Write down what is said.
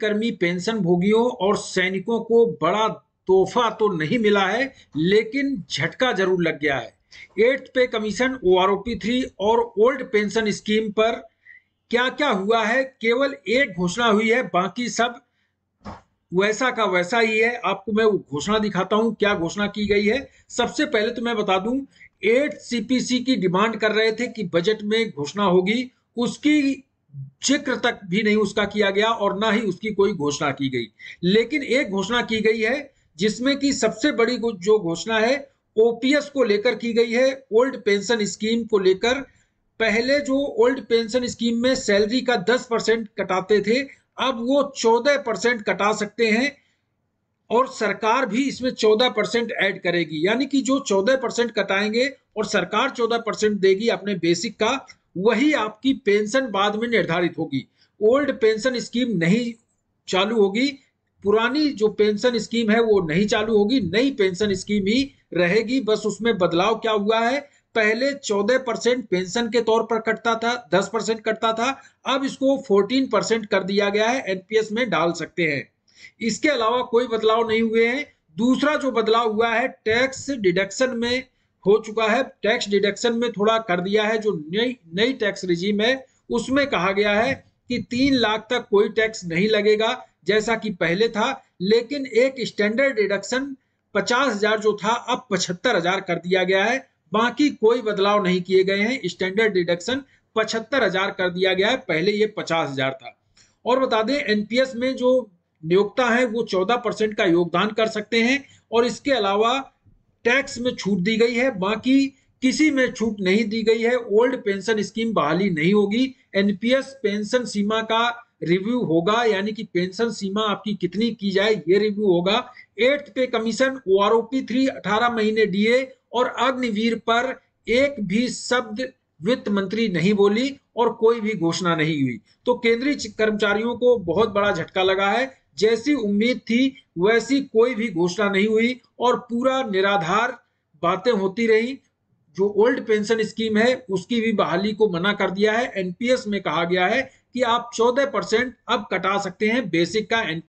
कर्मी पेंशन भोगियों और सैनिकों को बड़ा तोहफा तो नहीं मिला है लेकिन झटका जरूर लग गया है eighth pay commission O R three और ओल्ड पेंशन स्कीम पर क्या क्या हुआ है केवल एक घोषणा हुई है बाकी सब वैसा का वैसा ही है आपको मैं घोषणा दिखाता हूं क्या घोषणा की गई है सबसे पहले तो मैं बता दूं एट सीपीसी की डिमांड कर रहे थे कि बजट में घोषणा होगी उसकी जिक्र तक भी नहीं उसका किया गया और ना ही उसकी कोई घोषणा की गई लेकिन एक घोषणा की गई है जिसमें कि सबसे बड़ी जो घोषणा है ओपीएस को लेकर की गई है ओल्ड पेंशन स्कीम को लेकर पहले जो ओल्ड पेंशन स्कीम में सैलरी का 10 परसेंट कटाते थे अब वो 14 परसेंट कटा सकते हैं और सरकार भी इसमें 14 परसेंट ऐड करेगी यानी कि जो 14 परसेंट कटाएंगे और सरकार 14 परसेंट देगी अपने बेसिक का वही आपकी पेंशन बाद में निर्धारित होगी ओल्ड पेंशन स्कीम नहीं चालू होगी पुरानी जो पेंशन स्कीम है वो नहीं चालू होगी नई पेंशन स्कीम ही रहेगी बस उसमें बदलाव क्या हुआ है पहले 14 परसेंट पेंशन के तौर पर कटता था 10 परसेंट कटता था अब इसको 14 परसेंट कर दिया गया है एनपीएस में डाल सकते हैं इसके अलावा कोई बदलाव नहीं हुए हैं दूसरा जो बदलाव हुआ है टैक्स डिडक्शन में हो चुका है टैक्स डिडक्शन में थोड़ा कर दिया है जो नई नई टैक्स रिजीम है उसमें कहा गया है कि तीन लाख तक कोई टैक्स नहीं लगेगा जैसा कि पहले था लेकिन एक स्टैंडर्ड डिडक्शन पचास हजार जो था अब पचहत्तर हजार कर दिया गया है बाकी कोई बदलाव नहीं किए गए हैं स्टैंडर्ड डिडक्शन पचहत्तर हजार कर दिया गया है पहले ये पचास हजार था और बता दें एनपीएस में जो नियोक्ता है वो चौदह परसेंट का योगदान कर सकते हैं और इसके अलावा टैक्स में छूट दी गई है बाकी किसी में छूट नहीं दी गई है ओल्ड पेंशन स्कीम बहाली नहीं होगी एनपीएस पेंशन सीमा का रिव्यू होगा यानी कि पेंशन सीमा आपकी कितनी की जाए ये रिव्यू होगा eighth pay commission O R O P three अठारह महीने डीए और अग्निवीर पर एक भी शब्द वित्त मंत्री नहीं बोली और कोई भी घोषणा नहीं हुई तो केंद्रीय कर्मचारियों को बहुत बड़ा झटका लगा है जैसी उम्मीद थी वैसी कोई भी घोषणा नहीं हुई और पूरा निराधार बातें होती रही जो ओल्ड पेंशन स्कीम है उसकी भी बहाली को मना कर दिया है एनपीएस में कहा गया है कि आप 14 परसेंट अब कटा सकते हैं बेसिक का